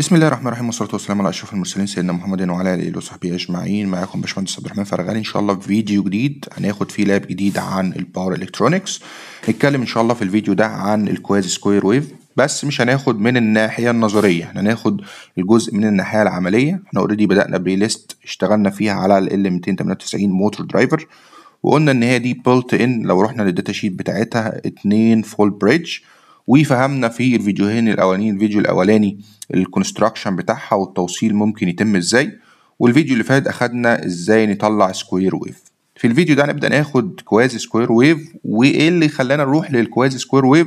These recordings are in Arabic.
بسم الله الرحمن الرحيم والصلاة والسلام على أشرف المرسلين سيدنا محمد وعلى آله وصحبه أجمعين معاكم باشمهندس عبد الرحمن فرغاني إن شاء الله في فيديو جديد هناخد فيه لاب جديد عن الباور إلكترونكس نتكلم إن شاء الله في الفيديو ده عن الكوازي سكوير ويف بس مش هناخد من الناحية النظرية احنا هناخد الجزء من الناحية العملية احنا اوريدي بدأنا بلاي ليست اشتغلنا فيها على ال 298 موتور درايفر وقلنا ان هي دي بولت ان لو رحنا للداتا شيت بتاعتها اتنين فول بريدج وفهمنا في الفيديوهين الاولانيين الفيديو الاولاني الكونستراكشن بتاعها والتوصيل ممكن يتم ازاي والفيديو اللي فات اخدنا ازاي نطلع سكوير ويف في الفيديو ده هنبدا ناخد كوازي سكوير ويف وايه اللي خلانا نروح للكوازي سكوير ويف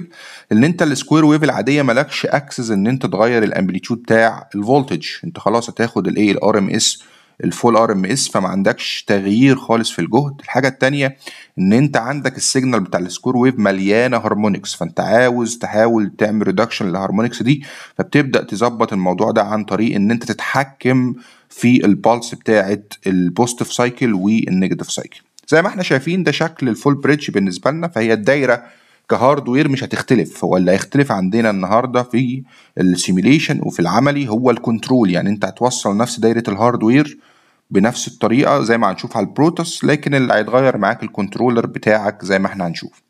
ان انت السكوير ويف العاديه مالكش اكسس ان انت تغير الامبليتيود بتاع الفولتج انت خلاص هتاخد الاي الار ام اس الفول ار ام اس فما عندكش تغيير خالص في الجهد الحاجه الثانيه ان انت عندك السيجنال بتاع السكور ويف مليانه هارمونكس فانت عاوز تحاول تعمل ريدكشن للهارمونكس دي فبتبدا تظبط الموضوع ده عن طريق ان انت تتحكم في البالس بتاعه البوزيتيف سايكل والنيجاتيف سايكل زي ما احنا شايفين ده شكل الفول بريدج بالنسبه لنا فهي الدايره كهاردوير مش هتختلف هو اللي هيختلف عندنا النهارده في السيميليشن وفي العملي هو الكنترول يعني انت هتوصل نفس دايره الهاردوير بنفس الطريقه زي ما هنشوف على البروتوس لكن اللي هيتغير معاك الكنترولر بتاعك زي ما احنا هنشوف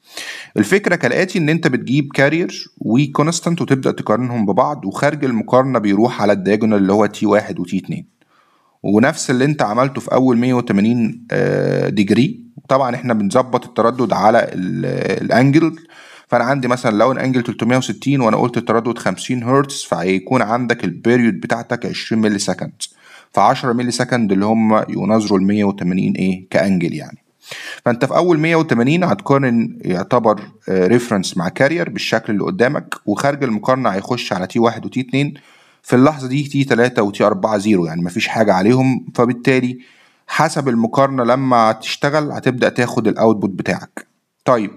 الفكره كالاتي ان انت بتجيب كارير وكونستانت وتبدا تقارنهم ببعض وخارج المقارنه بيروح على الدياجونال اللي هو تي 1 وتي 2 ونفس اللي انت عملته في اول 180 ديجري آه، طبعا احنا بنظبط التردد على الانجل فانا عندي مثلا لو الانجل 360 وانا قلت التردد 50 هرتز فهيكون عندك البيريود بتاعتك 20 ملي سكند في 10 مللي سكند اللي هم يناظروا ال 180 ايه كانجل يعني فانت في اول 180 هتقارن يعتبر ريفرنس آه, مع كارير بالشكل اللي قدامك وخارج المقارنه هيخش على تي 1 وتي 2 في اللحظه دي تي 3 وتي 4 0 يعني مفيش حاجه عليهم فبالتالي حسب المقارنه لما تشتغل هتبدا تاخد الاوتبوت بتاعك طيب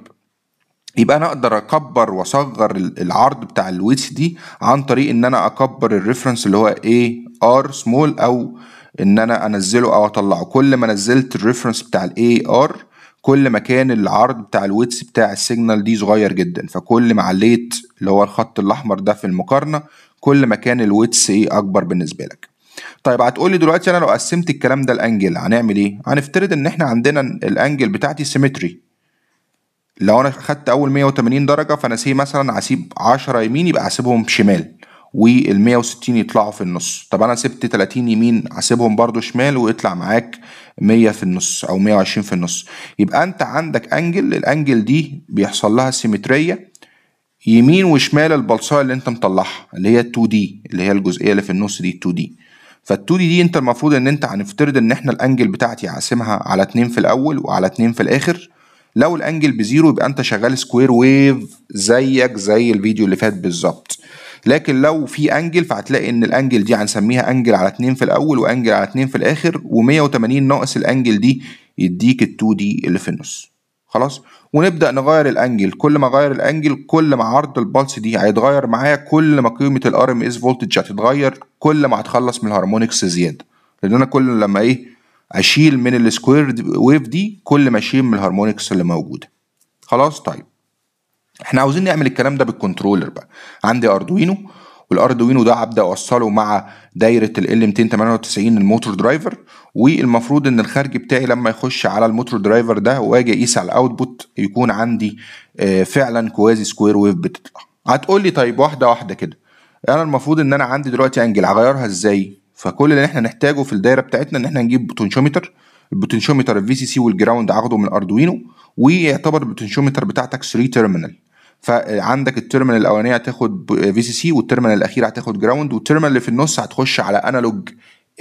يبقى انا اقدر اكبر واصغر العرض بتاع الويتس دي عن طريق ان انا اكبر الريفرنس اللي هو ايه ار سمول او ان انا انزله او اطلعه كل ما نزلت الريفرنس بتاع الاي ار كل ما كان العرض بتاع الويتس بتاع السيجنال دي صغير جدا فكل ما عليت اللي هو الخط الاحمر ده في المقارنه كل ما كان الويتس ايه اكبر بالنسبه لك طيب هتقولي دلوقتي انا لو قسمت الكلام ده الانجل هنعمل ايه هنفترض ان احنا عندنا الانجل بتاعتي سيمتري لو انا خدت اول 180 درجه فانا سي مثلا هسيب 10 يمين يبقى هسيبهم شمال وال 160 يطلعوا في النص طب انا سبت 30 يمين هسيبهم برضو شمال ويطلع معاك 100 في النص او 120 في النص يبقى انت عندك انجل الانجل دي بيحصل لها سيمتريه يمين وشمال البلصايه اللي انت مطلعها اللي هي 2 دي اللي هي الجزئيه اللي في النص دي 2 دي فال2 دي دي انت المفروض ان انت هنفترض ان احنا الانجل بتاعتي هقسمها على 2 في الاول وعلى 2 في الاخر لو الانجل بزيرو يبقى انت شغال سكوير ويف زيك زي الفيديو اللي فات بالظبط لكن لو في انجل فهتلاقي ان الانجل دي هنسميها انجل على 2 في الاول وانجل على 2 في الاخر و180 ناقص الانجل دي يديك ال 2 دي اللي في النص خلاص ونبدا نغير الانجل كل ما اغير الانجل كل ما عرض البلس دي هيتغير معايا كل ما قيمه الار ام اس فولتج هتتغير كل ما هتخلص من الهارمونكس زياده لان انا كل لما ايه اشيل من السكوير ويف دي كل ما اشيل من الهارمونكس اللي موجوده خلاص طيب احنا عاوزين نعمل الكلام ده بالكنترولر بقى عندي اردوينو والاردوينو ده هبدا اوصله مع دايره ال 298 الموتور درايفر والمفروض ان الخارج بتاعي لما يخش على الموتور درايفر ده واجي اقيس على الاوتبوت يكون عندي آه، فعلا كوازي سكوير ويف بتطلع هتقول لي طيب واحده واحده كده انا المفروض ان انا عندي دلوقتي انجل هغيرها ازاي فكل اللي احنا نحتاجه في الدايره بتاعتنا ان احنا نجيب بوتنشومتر البوتنشومتر الفي سي سي والجراوند اخده من الاردوينو ويعتبر البوتنشومتر بتاعتك 3 تيرمينال فعندك التيرمينال الاولانيه هتاخد في سي سي والتيرمينال الاخير هتاخد جراوند والتيرمينال اللي في النص هتخش على انالوج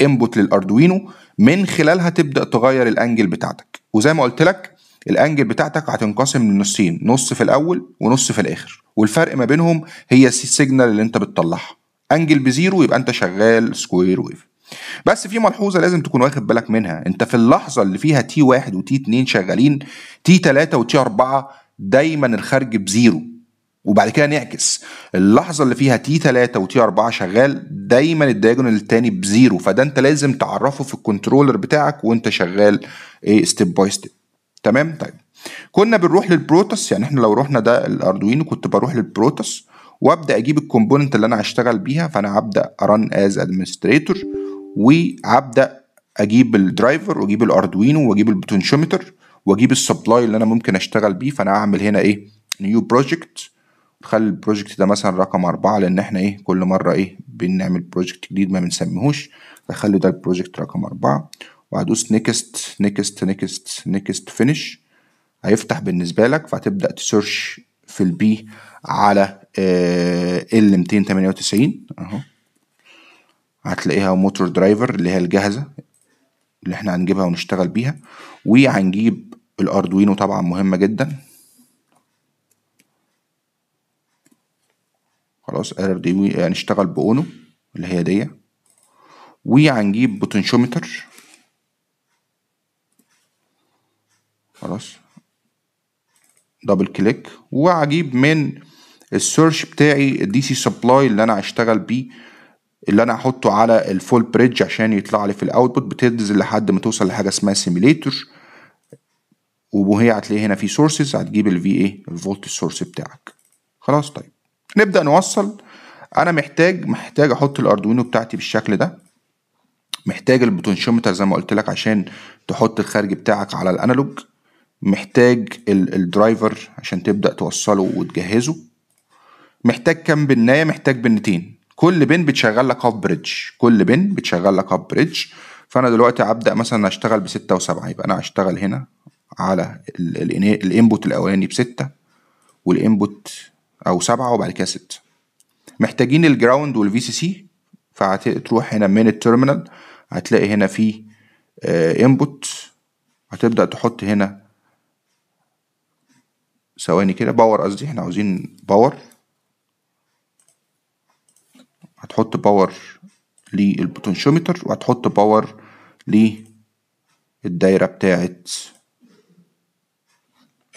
انبوت للاردوينو من خلالها تبدا تغير الانجل بتاعتك وزي ما قلت لك الانجل بتاعتك هتنقسم لنصين نص في الاول ونص في الاخر والفرق ما بينهم هي السيجنال اللي انت بتطلعها انجل بزيرو يبقى انت شغال سكوير ويف بس في ملحوظه لازم تكون واخد بالك منها انت في اللحظه اللي فيها تي واحد وتي اتنين شغالين تي تلاته وتي اربعه دايما الخارج بزيرو وبعد كده نعكس اللحظه اللي فيها تي 3 وتي 4 شغال دايما الدايجونال الثاني بزيرو فده انت لازم تعرفه في الكنترولر بتاعك وانت شغال ايه ستيب باي ستيب تمام طيب كنا بنروح للبروتس يعني احنا لو رحنا ده الاردوينو كنت بروح للبروتس وابدا اجيب الكومبوننت اللي انا هشتغل بيها فانا هبدا ارن از ادمنستريتور وابدا اجيب الدرايفر واجيب الاردوينو واجيب البوتنشيومتر واجيب السبلاي اللي انا ممكن اشتغل بيه فانا هعمل هنا ايه نيو بروجكت نخلي البروجكت ده مثلا رقم أربعة لأن إحنا إيه كل مرة إيه بنعمل بروجكت جديد ما بنسميهوش فخلي ده البروجكت رقم أربعة وهدوس نيكست نيكست نيكست نيكست فينش هيفتح بالنسبة لك فهتبدأ تسيرش في البي على آه، ال 298 اهو هتلاقيها موتور درايفر اللي هي الجاهزه اللي احنا هنجيبها ونشتغل بيها وهنجيب الاردوينو طبعا مهمه جدا خلاص هنشتغل آه، باونو اللي هي دي وهنجيب بوتنشومتر خلاص دبل كليك وهجيب من السيرش بتاعي الدي سي سبلاي اللي انا هشتغل بيه اللي انا هحطه على الفول بريدج عشان يطلع لي في الاوتبوت بتنزل لحد ما توصل لحاجه اسمها سيميليتور وهي هتلاقي هنا في سورسز هتجيب الفي ايه الفولت سورس بتاعك خلاص طيب نبدا نوصل انا محتاج محتاج احط الاردوينو بتاعتي بالشكل ده محتاج البوتنشيومتر زي ما قلت لك عشان تحط الخارج بتاعك على الانالوج محتاج الدرايفر عشان تبدا توصله وتجهزه محتاج كام بنايه محتاج بنتين كل بن بتشغل لك هاف بريدج كل بن بتشغل لك هاف بريدج فانا دلوقتي هبدا مثلا اشتغل ب 6 و7 يبقى انا هشتغل هنا على الانبوت الاولاني ب 6 والانبوت او 7 وبعد كده 6 محتاجين الجراوند والفي سي سي فهتروح هنا من التيرمينال هتلاقي هنا في انبوت آه، هتبدا تحط هنا ثواني كده باور قصدي احنا عاوزين باور هتحط باور للبوتنشيومتر وهتحط باور للدايرة بتاعة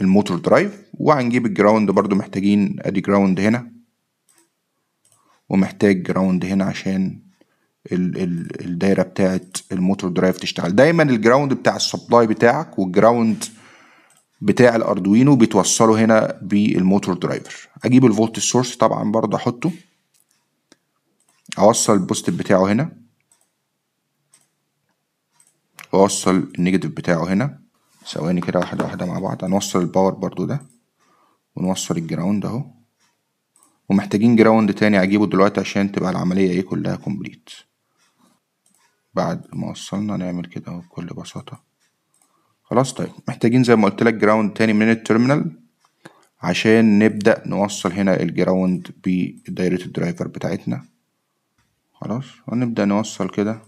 الموتور درايف وهنجيب الجراوند برضو محتاجين ادي جراوند هنا ومحتاج جراوند هنا عشان الدايره بتاعه الموتور درايف تشتغل دايما الجراوند بتاع السبلاي بتاعك والجراوند بتاع الاردوينو بيتوصلوا هنا بالموتور درايفر اجيب الفولت سورس طبعا برضه احطه اوصل البوست بتاعه هنا واوصل النيجاتيف بتاعه هنا ثواني كده واحده واحده مع بعض هنوصل الباور برضو ده ونوصل الجراوند اهو ومحتاجين جراوند تاني اجيبه دلوقتي عشان تبقى العمليه ايه كلها كومبليت بعد ما وصلنا نعمل كده بكل بساطه خلاص طيب محتاجين زي ما قلت لك جراوند تاني من التيرمينال عشان نبدأ نوصل هنا الجراوند بدايره الدرايفر بتاعتنا خلاص ونبدأ نوصل كده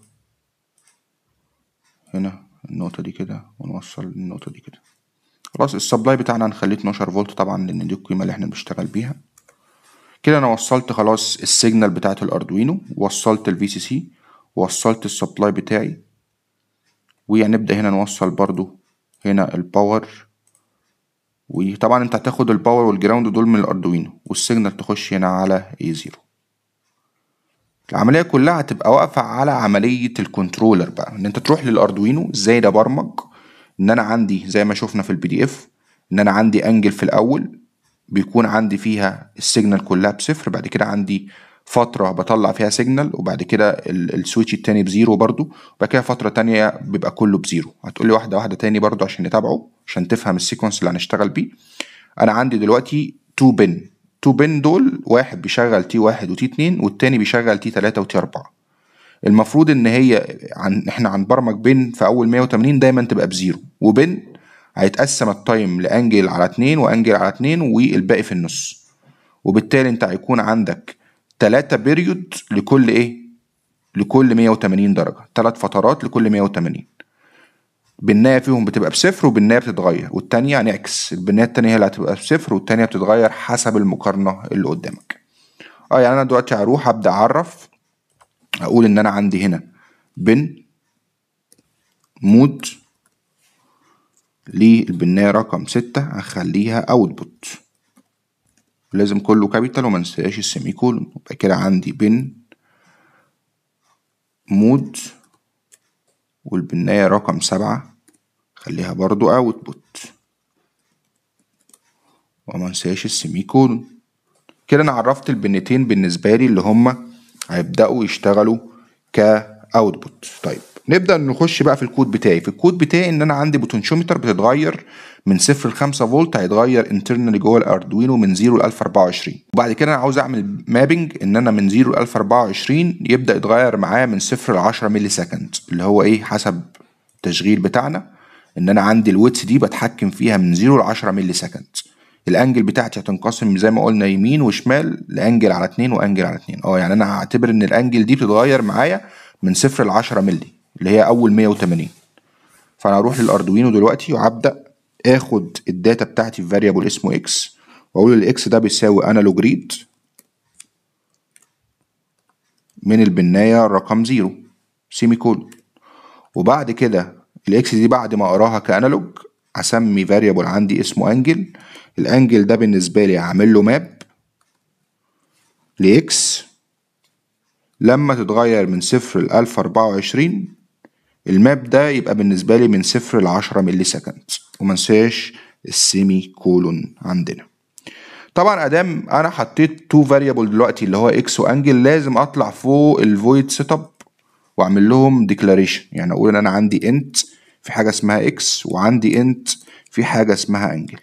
هنا النقطة دي كده ونوصل النقطة دي كده خلاص السبلاي بتاعنا هنخليه 12 فولت طبعا لأن دي القيمة اللي احنا بنشتغل بيها كده أنا وصلت خلاص السيجنال بتاعة الأردوينو وصلت الفي سي سي وصلت السبلاي بتاعي وهنبدأ هنا نوصل برضو هنا الباور وطبعا انت هتاخد الباور والجراوند دول من الاردوينو والسيجنال تخش هنا علي اي زيرو العمليه كلها هتبقى واقفه على عمليه الكنترولر بقى ان انت تروح للاردوينو ازاي ده برمج ان انا عندي زي ما شفنا في البي دي اف ان انا عندي انجل في الاول بيكون عندي فيها السيجنال كلها بصفر بعد كده عندي فتره بطلع فيها سيجنال وبعد كده السويتش التاني بزيرو برضو وبعد كده فتره تانية بيبقى كله بزيرو هتقولي واحده واحده تاني برضو عشان نتابعه عشان تفهم السيكونس اللي هنشتغل بيه انا عندي دلوقتي تو بن بين دول واحد بيشغل تي واحد وتي اتنين والتاني بيشغل تي تلاتة وتي اربعة المفروض ان هي عن احنا هنبرمج بين في اول 180 دايما تبقى بزيرو وبين هيتقسم التايم لانجل على اتنين وانجل على اتنين والباقي في النص وبالتالي انت هيكون عندك تلاتة بيريود لكل ايه لكل 180 درجة تلات فترات لكل 180 بالناية فيهم بتبقى بصفر وبنايه بتتغير والتانية نعكس يعني البناية التانية هي اللي هتبقى بصفر والتانية بتتغير حسب المقارنة اللي قدامك اه يعني انا دلوقتي هروح ابدا اعرف اقول ان انا عندي هنا بن مود للبناية رقم ستة هخليها اوتبوت لازم كله كابيتال وما ننساش السيمي كولون يبقى كده عندي بن مود والبناية رقم سبعة خليها برضو اوتبوت وما انساش السيمي كولون كده انا عرفت البنتين بالنسبه لي اللي هما هيبداوا يشتغلوا كاوتبوت طيب نبدا نخش بقى في الكود بتاعي في الكود بتاعي ان انا عندي بوتنشومتر بتتغير من 0 ل 5 فولت هيتغير انترنالي جوه الاردوينو من 0 ل 1024 وبعد كده انا عاوز اعمل مابنج ان انا من 0 ل 1024 يبدا يتغير معايا من 0 ل 10 مللي سكند اللي هو ايه حسب التشغيل بتاعنا ان انا عندي الويتس دي بتحكم فيها من 0 ل 10 مللي سكند الانجل بتاعتي هتنقسم زي ما قلنا يمين وشمال لانجل على 2 وانجل على 2 اه يعني انا هعتبر ان الانجل دي بتتغير معايا من 0 ل 10 مللي اللي هي اول 180 فانا هروح للاردوينو دلوقتي وهبدا اخد الداتا بتاعتي في فاريبل اسمه اكس واقول الاكس ده بيساوي انالوج ريد من البنايه رقم 0 سيمي كول وبعد كده الاكس دي بعد ما اقراها كانالوج اسمي فاريبل عندي اسمه انجل الانجل ده بالنسبه لي هعمل له ماب لاكس لما تتغير من صفر ل 1024 الماب ده يبقى بالنسبة لي من صفر 10 ملي سكند ومنساش السيمي كولون عندنا طبعا ادام انا حطيت تو فاريبل دلوقتي اللي هو اكس وانجل لازم اطلع فوق الفويد سيت اب واعمل لهم ديكلاريشن يعني اقول ان انا عندي انت في حاجه اسمها اكس وعندي انت في حاجه اسمها انجل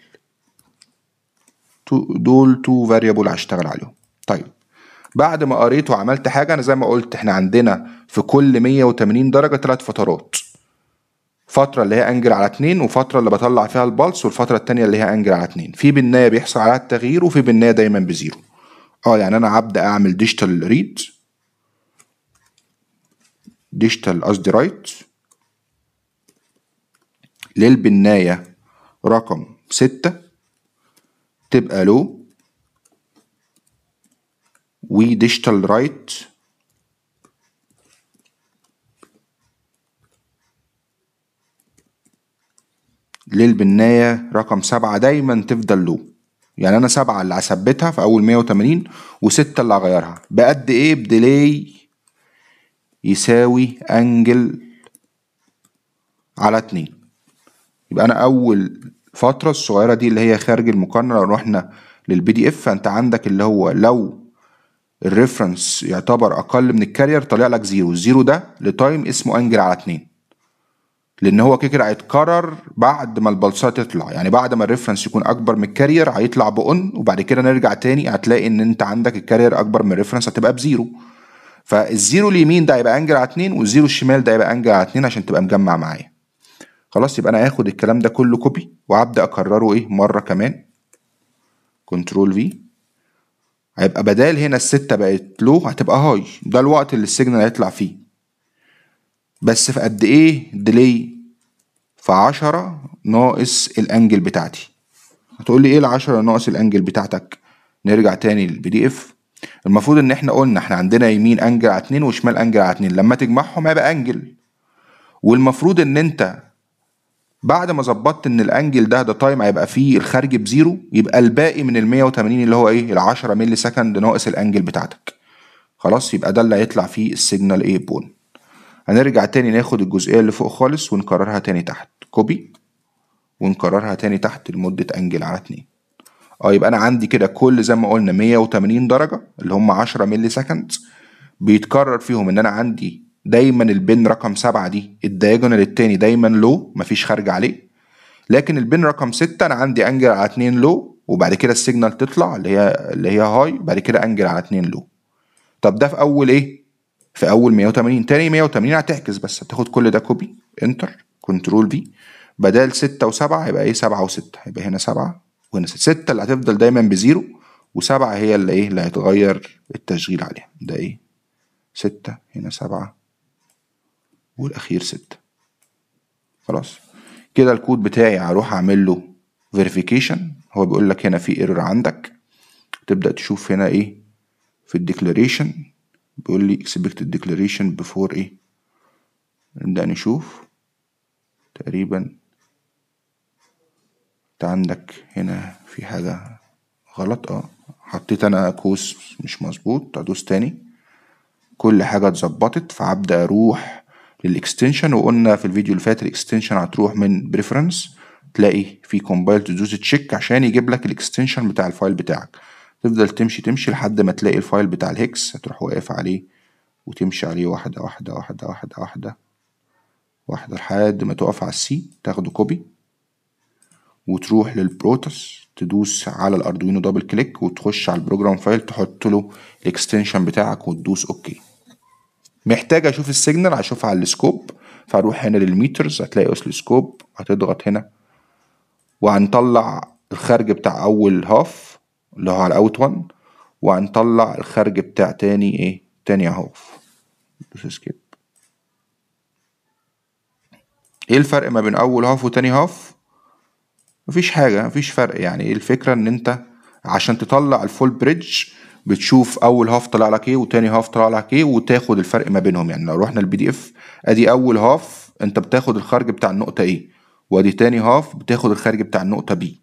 دول تو فاريبل هشتغل عليهم طيب بعد ما قريت وعملت حاجه انا زي ما قلت احنا عندنا في كل 180 درجه ثلاث فترات فتره اللي هي انجل على 2 وفتره اللي بطلع فيها البالس والفتره الثانيه اللي هي انجل على 2 في بنايه بيحصل عليها التغيير وفي بنايه دايما بزيرو اه يعني انا هبدا اعمل ديجيتال ريد ديجيتال قصدي رايت للبناية رقم ستة تبقى لو وديجيتال رايت للبناية رقم سبعة دايما تفضل له يعني انا سبعة اللي هثبتها في اول 180 وستة اللي هغيرها بقد ايه بديلي يساوي انجل على اتنين يبقى انا اول فترة الصغيرة دي اللي هي خارج المقارنة لو رحنا للبي دي اف فانت عندك اللي هو لو الريفرنس يعتبر اقل من الكارير طالع لك زيرو الزيرو ده لتايم اسمه انجل على اتنين لان هو كده هيتكرر بعد ما البلسات تطلع يعني بعد ما الريفرنس يكون اكبر من الكارير هيطلع بون وبعد كده نرجع تاني هتلاقي ان انت عندك الكارير اكبر من الريفرنس هتبقى بزيرو فالزيرو اليمين ده هيبقى انجل على 2 والزيرو الشمال ده هيبقى انجل على 2 عشان تبقى مجمع معايا خلاص يبقى انا هاخد الكلام ده كله كوبي وابدا اكرره ايه مره كمان كنترول في هيبقى بدال هنا الستة بقت لو هتبقى هاي ده الوقت اللي السيجنال هيطلع فيه بس في قد ايه ديلي في 10 ناقص الانجل بتاعتي هتقول لي ايه ال 10 ناقص الانجل بتاعتك نرجع تاني للبي دي اف المفروض ان احنا قلنا احنا عندنا يمين انجل على اتنين وشمال انجل على اتنين لما تجمعهم هيبقى انجل والمفروض ان انت بعد ما ظبطت ان الانجل ده ده تايم هيبقى فيه الخارج بزيرو يبقى الباقي من ال 180 اللي هو ايه ال 10 مللي سكند ناقص الانجل بتاعتك خلاص يبقى ده اللي هيطلع فيه السيجنال ايه بون هنرجع تاني ناخد الجزئيه اللي فوق خالص ونكررها تاني تحت كوبي ونكررها تاني تحت لمده انجل على اتنين اه يبقى انا عندي كده كل زي ما قلنا 180 درجه اللي هم 10 مللي سكند بيتكرر فيهم ان انا عندي دايما البن رقم 7 دي الدايجونال التاني دايما لو مفيش خارج عليه لكن البن رقم 6 انا عندي انجل على 2 لو وبعد كده السيجنال تطلع اللي هي اللي هي هاي بعد كده انجل على 2 لو طب ده في اول ايه في اول 180 تاني 180 هتعكس بس هتاخد كل ده كوبي انتر كنترول في بدل 6 و7 هيبقى ايه 7 و6 هيبقى هنا 7 ستة اللي هتفضل دايما بزيرو وسبعة هي اللي ايه اللي هيتغير التشغيل عليها ده ايه ستة هنا سبعة والأخير ستة خلاص كده الكود بتاعي هروح أعمل له فيريفيكيشن هو بيقول لك هنا في ايرور عندك تبدأ تشوف هنا ايه في الديكلاريشن بيقول لي اكسبكت الديكلاريشن بفور ايه نبدأ نشوف تقريبا انت عندك هنا في حاجة غلط اه حطيت انا كوس مش مظبوط ادوس تاني كل حاجة اتظبطت فهبدأ اروح للاكستنشن وقلنا في الفيديو اللي فات الاكستنشن هتروح من بريفرنس تلاقي في كومبايل تدوس تشيك عشان يجيب لك الاكستنشن بتاع الفايل بتاعك تفضل تمشي تمشي لحد ما تلاقي الفايل بتاع الهكس هتروح واقف عليه وتمشي عليه واحدة واحدة واحدة واحدة واحدة واحدة لحد ما تقف على السي تاخده كوبي وتروح للبروتس تدوس على الاردوينو دبل كليك وتخش على البروجرام فايل تحط له الاكستنشن بتاعك وتدوس اوكي محتاج اشوف السيجنال اشوفها على السكوب فاروح هنا للميترز هتلاقي اوسلوسكوب هتضغط هنا وهنطلع الخارج بتاع اول هاف اللي هو على الاوت 1 وهنطلع الخارج بتاع تاني ايه تاني هاف دوس اسكيب ايه الفرق ما بين اول هاف وتاني هاف مفيش حاجة مفيش فرق يعني إيه الفكرة ان انت عشان تطلع الفول بريدج بتشوف اول هاف طلع لك ايه وتاني هاف طلع لك ايه وتاخد الفرق ما بينهم يعني لو رحنا البي دي اف ادي اول هاف انت بتاخد الخارج بتاع النقطة ايه وادي تاني هاف بتاخد الخارج بتاع النقطة بي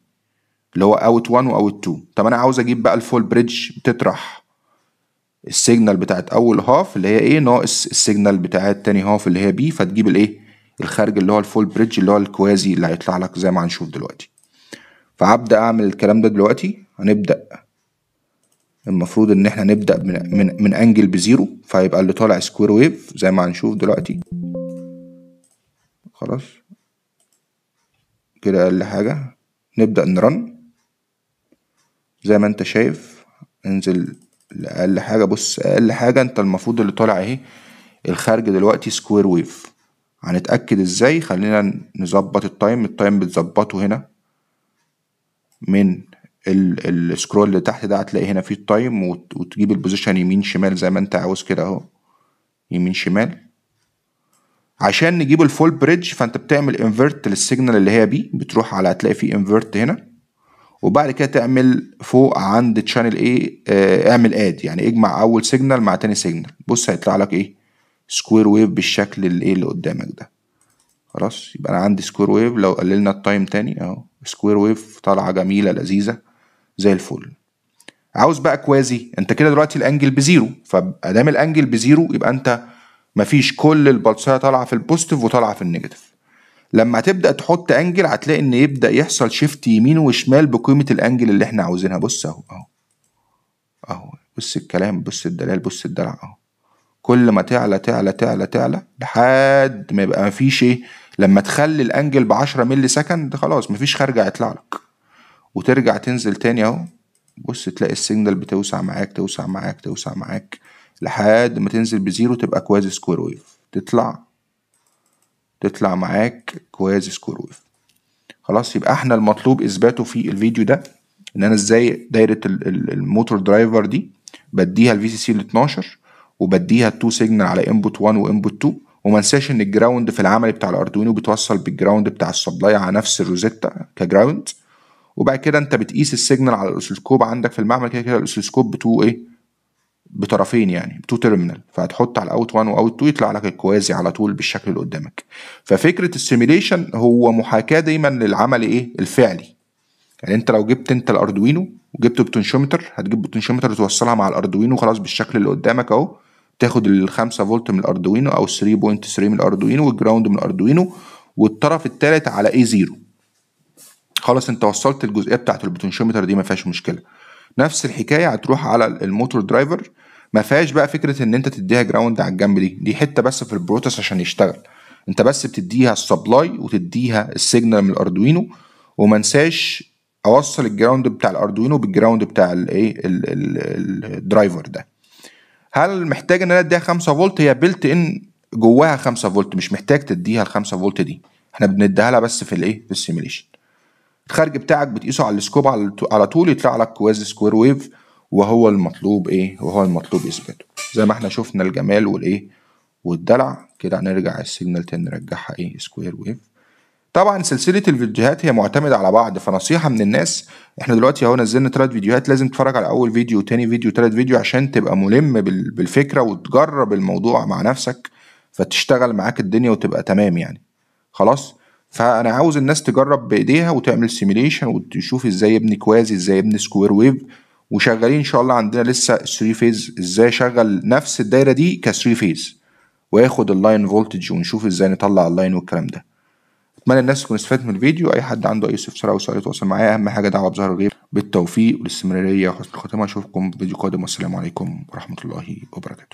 اللي هو اوت 1 واوت 2 طب انا عاوز اجيب بقى الفول بريدج بتطرح السيجنال بتاعت اول هاف اللي هي ايه ناقص السيجنال بتاعت تاني هاف اللي هي بي فتجيب الايه الخارج اللي هو الفول بريدج اللي هو الكوازي اللي هيطلع لك زي ما هنشوف دلوقتي فعبدا أعمل الكلام ده دلوقتي هنبدأ المفروض إن إحنا نبدأ من, من, من أنجل بزيرو فهيبقى اللي طالع سكوير ويف زي ما هنشوف دلوقتي خلاص كده أقل حاجة نبدأ نرن زي ما أنت شايف انزل لأقل حاجة بص أقل حاجة أنت المفروض اللي طالع أهي الخارج دلوقتي سكوير ويف هنتأكد إزاي خلينا نظبط التايم التايم بتظبطه هنا من السكرول اللي تحت ده هتلاقي هنا في التايم وتجيب البوزيشن يمين شمال زي ما انت عاوز كده اهو يمين شمال عشان نجيب الفول بريدج فانت بتعمل انفيرت للسيجنال اللي هي بي بتروح على هتلاقي في انفيرت هنا وبعد كده تعمل فوق عند تشانل ايه اه اعمل اد يعني اجمع اول سيجنال مع تاني سيجنال بص هيطلع لك ايه سكوير ويف بالشكل اللي ايه اللي قدامك ده خلاص يبقى انا عندي سكوير ويف لو قللنا التايم تاني اهو سكوير ويف طالعه جميله لذيذه زي الفل عاوز بقى كوازي انت كده دلوقتي الانجل بزيرو فادام الانجل بزيرو يبقى انت مفيش كل البلسيه طالعه في البوزيتيف وطالعه في النيجاتيف لما تبدا تحط انجل هتلاقي ان يبدا يحصل شيفت يمين وشمال بقيمه الانجل اللي احنا عاوزينها بص اهو اهو اهو بص الكلام بص الدلال بص الدلع اهو كل ما تعلى تعلى تعلى تعلى لحد ما يبقى مفيش ايه لما تخلي الانجل ب 10 مللي سكند خلاص مفيش خارجه هيطلع لك وترجع تنزل تاني اهو بص تلاقي السيجنال بتوسع معاك توسع معاك توسع معاك لحد ما تنزل بزيرو تبقى كوازي سكوير ويف تطلع تطلع معاك كوازي سكوير ويف خلاص يبقى احنا المطلوب اثباته في الفيديو ده ان انا ازاي دايره الموتور درايفر دي بديها الفي سي سي ال 12 وبديها التو سيجنال على انبوت 1 وانبوت 2 وما انساش ان الجراوند في العمل بتاع الاردوينو بتوصل بالجراوند بتاع السبلاي على نفس الروزيتا كجراوند وبعد كده انت بتقيس السيجنال على الاوسيلوسكوب عندك في المعمل كده كده الاوسيلوسكوب بتو ايه بطرفين يعني بتو تيرمينال فهتحط على اوت 1 واوت 2 يطلع لك الكوازي على طول بالشكل اللي قدامك ففكره السيميليشن هو محاكاه دايما للعمل ايه الفعلي يعني انت لو جبت انت الاردوينو وجبت بوتنشومتر هتجيب بوتنشومتر توصلها مع الاردوينو خلاص بالشكل اللي قدامك اهو تاخد ال 5 فولت من الاردوينو او 3.3 من الاردوينو والجراوند من الاردوينو والطرف الثالث على اي 0 خلاص انت وصلت الجزئيه بتاعت البوتنشيومتر دي ما فيهاش مشكله نفس الحكايه هتروح على الموتور درايفر ما فيهاش بقى فكره ان انت تديها جراوند على الجنب دي دي حته بس في البروتس عشان يشتغل انت بس بتديها السبلاي وتديها السيجنال من الاردوينو وما انساش اوصل الجراوند بتاع الاردوينو بالجراوند بتاع الايه الدرايفر ده هل محتاج ان انا اديها 5 فولت هي بيلت ان جواها 5 فولت مش محتاج تديها ال 5 فولت دي احنا بنديها لها بس في الايه في السيميليشن الخارج بتاعك بتقيسه على السكوب على طول يطلع لك كواز سكوير ويف وهو المطلوب ايه وهو المطلوب اثباته زي ما احنا شفنا الجمال والايه والدلع كده هنرجع السيجنال تاني نرجعها ايه سكوير ويف طبعا سلسله الفيديوهات هي معتمده على بعض فنصيحه من الناس احنا دلوقتي اهو نزلنا ثلاث فيديوهات لازم تتفرج على اول فيديو وتاني فيديو وتالت فيديو عشان تبقى ملم بالفكره وتجرب الموضوع مع نفسك فتشتغل معاك الدنيا وتبقى تمام يعني خلاص فانا عاوز الناس تجرب بايديها وتعمل سيميليشن وتشوف ازاي ابني كوازي ازاي ابني سكوير ويف وشغالين ان شاء الله عندنا لسه 3 فيز ازاي اشغل نفس الدايره دي ك 3 فيز واخد اللاين فولتج ونشوف ازاي نطلع اللاين والكلام ده اتمنى الناس تكون استفادت من الفيديو اي حد عنده اي استفسار او سؤال يتواصل معايا اهم حاجه دعوه بظهر الغيب بالتوفيق والاستمراريه وحسن الخاتمه اشوفكم في فيديو قادم والسلام عليكم ورحمه الله وبركاته